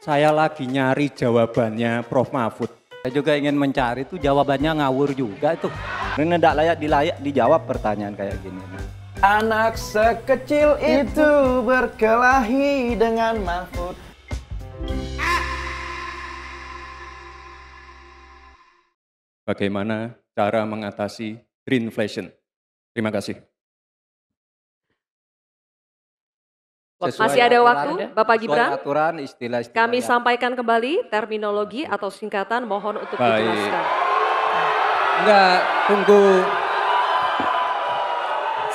Saya lagi nyari jawabannya Prof Mahfud. Saya juga ingin mencari tuh jawabannya ngawur juga itu. Ini tidak layak dilayak dijawab pertanyaan kayak gini. Anak sekecil itu, berkelahi dengan Mahfud. Bagaimana cara mengatasi greenflation? Terima kasih. Sesuai Masih ada waktu, waktu, ya? Bapak Gibran. Aturan, istilah -istilah Kami ya. sampaikan kembali terminologi atau singkatan, mohon untuk Baik. dijelaskan. Enggak, tunggu.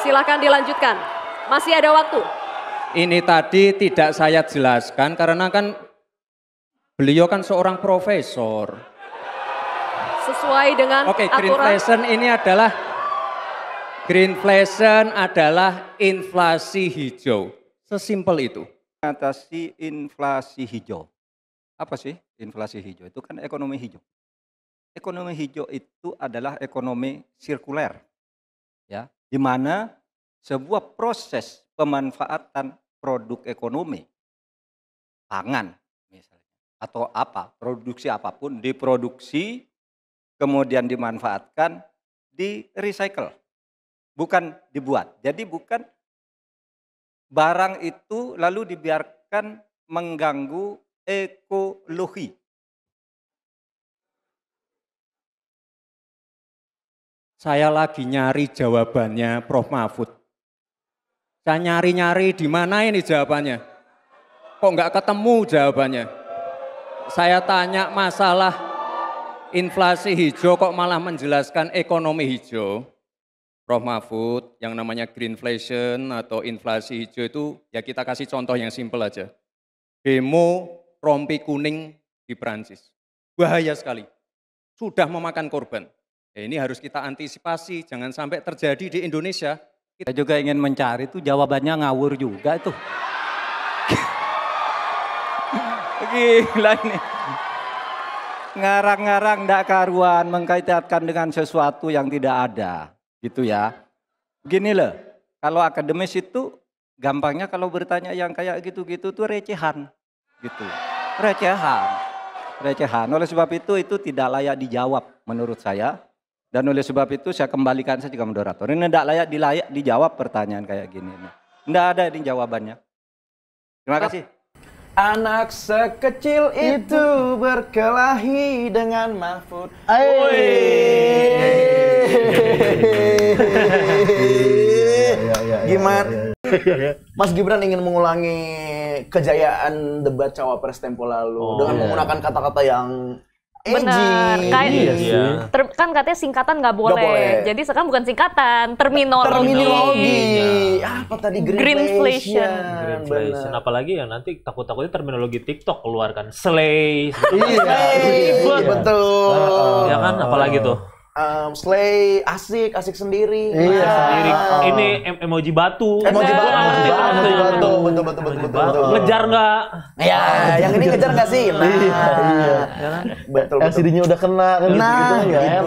Silakan dilanjutkan. Masih ada waktu. Ini tadi tidak saya jelaskan karena kan beliau kan seorang profesor. Sesuai dengan Oke, aturan. greenflation ini adalah greenflation adalah inflasi hijau. Sesimpel itu. Mengatasi inflasi hijau. Apa sih inflasi hijau? Itu kan ekonomi hijau. Ekonomi hijau itu adalah ekonomi sirkuler. Ya, di mana sebuah proses pemanfaatan produk ekonomi pangan misalnya atau apa, produksi apapun diproduksi kemudian dimanfaatkan di recycle bukan dibuat. Jadi bukan barang itu lalu dibiarkan mengganggu ekologi. Saya lagi nyari jawabannya Prof. Mahfud. Saya nyari-nyari di mana ini jawabannya? Kok nggak ketemu jawabannya? Saya tanya masalah inflasi hijau kok malah menjelaskan ekonomi hijau. Prof Mahfud, yang namanya greenflation atau inflasi hijau itu ya kita kasih contoh yang simpel aja. Demo rompi kuning di Prancis, Bahaya sekali. Sudah memakan korban. Ya, ini harus kita antisipasi, jangan sampai terjadi di Indonesia. Kita juga ingin mencari itu jawabannya ngawur juga itu. Gila ini. Ngarang-ngarang ndak karuan mengkaitkan dengan sesuatu yang tidak ada. Gitu ya. Begini loh, kalau akademis itu gampangnya kalau bertanya yang kayak gitu-gitu tuh recehan. Gitu. Recehan. Recehan. Oleh sebab itu itu tidak layak dijawab menurut saya. Dan oleh sebab itu saya kembalikan saya juga moderator. Ini tidak layak dilayak dijawab pertanyaan kayak gini. Tidak ada ini jawabannya. Terima kasih. Anak sekecil itu, berkelahi dengan Mahfud. Oi. Gimana? Mas Gibran ingin mengulangi kejayaan debat cawapres tempo lalu oh, dengan yeah. menggunakan kata-kata yang Benar, iya kan katanya singkatan nggak boleh. boleh. Jadi sekarang bukan singkatan, terminologi. Terminologi. Ya. Apa tadi greenflation? Greenflation. Apalagi ya nanti takut-takutnya terminologi TikTok keluarkan slay. iya, betul. Ya kan apalagi tuh um, slay asik asik sendiri iya yeah. sendiri ah. ini em emoji batu emoji batu nah, emoji batu betul betul betul betul, betul. ngejar nggak ya yang ini ngejar nggak sih nah iya, iya. iya kan? betul LCD-nya udah kena kan nah, gitu ya dia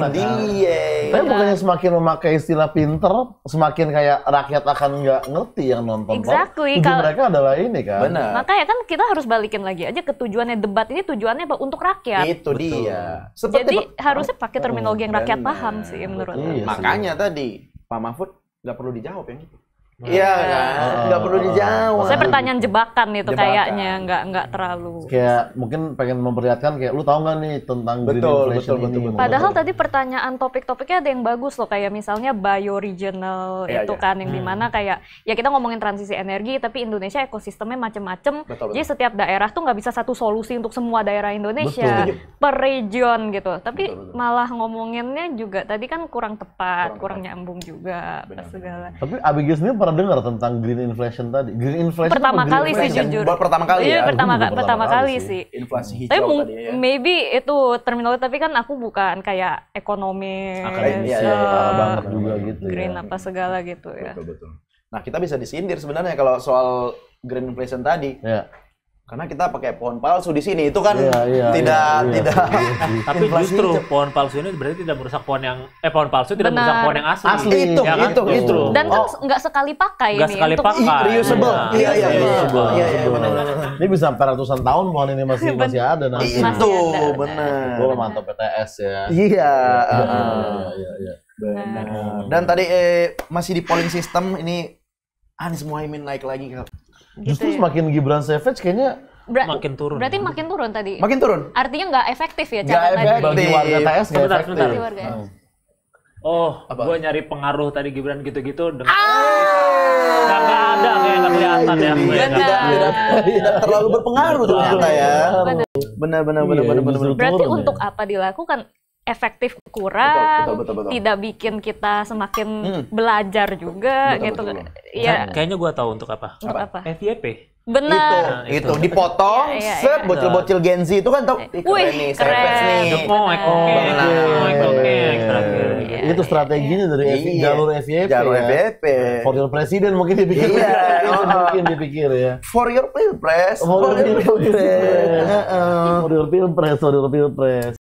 tapi iya. pokoknya semakin memakai istilah pinter semakin kayak rakyat akan nggak ngerti yang nonton exactly kalau mereka adalah ini kan benar makanya kan kita harus balikin lagi aja ke tujuannya debat ini tujuannya apa untuk rakyat itu dia seperti harusnya pakai terminologi yang rakyat Iya, paham sih menurut iya, makanya tadi Pak Mahfud nggak perlu dijawab yang itu Iya nah. kan, kan? nggak perlu dijawab. Saya pertanyaan jebakan itu jebakan. kayaknya nggak nggak terlalu. Kayak mungkin pengen memperlihatkan kayak lu tahu nggak nih tentang betul, green inflation betul, betul, ini. Betul, Padahal betul. tadi pertanyaan topik-topiknya ada yang bagus loh kayak misalnya bioregional ya, itu ya. kan yang hmm. dimana kayak ya kita ngomongin transisi energi tapi Indonesia ekosistemnya macem-macem. Betul, Jadi setiap daerah tuh nggak bisa satu solusi untuk semua daerah Indonesia betul. per region gitu. Tapi betul, betul. malah ngomonginnya juga tadi kan kurang tepat, kurang, kurang nyambung juga segala. Tapi abis ini pernah dengar tentang green inflation tadi. Green inflation pertama kali inflation? sih jujur. buat pertama kali ya. pertama, pertama, pertama kali, kali sih. Inflasi hijau tapi tadi ya. Maybe itu terminologi tapi kan aku bukan kayak ekonomi Akhirnya iya, iya, iya eh, juga gitu ya. green ya. apa segala gitu ya. betul. Nah, kita bisa disindir sebenarnya kalau soal green inflation tadi. Ya karena kita pakai pohon palsu di sini itu kan yeah, yeah, iya, tidak yeah, yeah. tidak tapi justru pohon palsu ini berarti tidak merusak pohon yang eh pohon palsu tidak Benar. merusak pohon yang asli, asli iya itu, ya kan? itu itu dan kan oh. nggak sekali pakai nggak sekali untuk pakai reusable iya iya iya, iya ini bisa sampai ratusan tahun pohon ini masih masih ada nanti itu benar gue mantap PTS ya iya iya iya benar dan tadi eh, masih di polling system ini Anies Muhaimin naik lagi kan? Gitu Justru ya? semakin Gibran Savage kayaknya Ber makin turun. Berarti makin turun tadi. Makin turun. Artinya nggak efektif ya cara tadi. Bagi warga TS nggak efektif. warga oh, oh, Apa? gue nyari pengaruh tadi Gibran gitu-gitu dengan ah! nggak ada kayak nggak iya, kelihatan iya, ya. Iya. Tidak, ya, ya, terlalu berpengaruh ternyata ya. Benar, benar, benar, benar, benar. Berarti ya. untuk apa dilakukan efektif kurang, betul, betul, betul, betul. tidak bikin kita semakin hmm. belajar juga betul, gitu. Betul, betul. Ya. Nah, kayaknya gua tahu untuk apa. Untuk apa? FYP. Benar. Itu, nah, itu. itu dipotong, ya, ya, set iya. bocil-bocil Gen Z itu kan tau, Wih, keren nih, keren. nih. Oh, oh, Itu strateginya dari FI, iya. jalur FYP. Ya. Jalur FYP. For your president mungkin iya. dipikir. Iya, mungkin dipikir ya. For your pilpres. For your pilpres. Uh-uh. For your pilpres, for your pilpres.